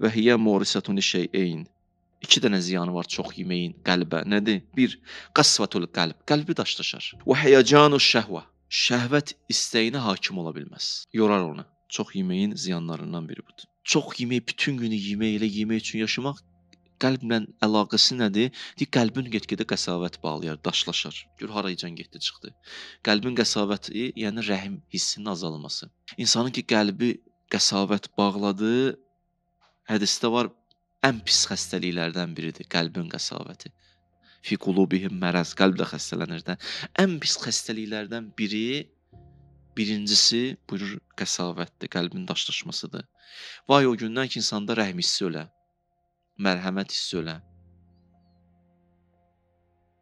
və hiyə morisatun şeyin. İki dənə ziyanı var çox yeməyin qəlbə. Nədir? Bir, qasvatul qəlb, qəlbi daşlaşar. Və həyəcanu şəhvə, şəhvət istəyinə hakim ola bilməz. Yorar onu. Çox yeməyin ziyanlarından biri budur. Çox yemək bütün günü yemək ilə yemək üçün yaşamaq qəlblə əlaqəsi nədir? Deyir, qəlbin get-gedə qəsavət bağlayır, daşlaşar. Gör haracan getdi, çıxdı. Qəlbin qəsavəti, yəni rəhim hissinin azalması. İnsanın ki qəlbi qəsavət bağladı, hədisdə var ən pis xəstəliklərdən biridir qəlbin qəsabəti. Fi qulubihim məraz qəlb də xəstələnir də. Ən pis xəstəliklərdən biri birincisi buyurur qəsavətdir, qəlbin daşlaşmasıdır. Vay o gündən ki insanda rəhm hissi ölə, mərhəmət hissi ölə.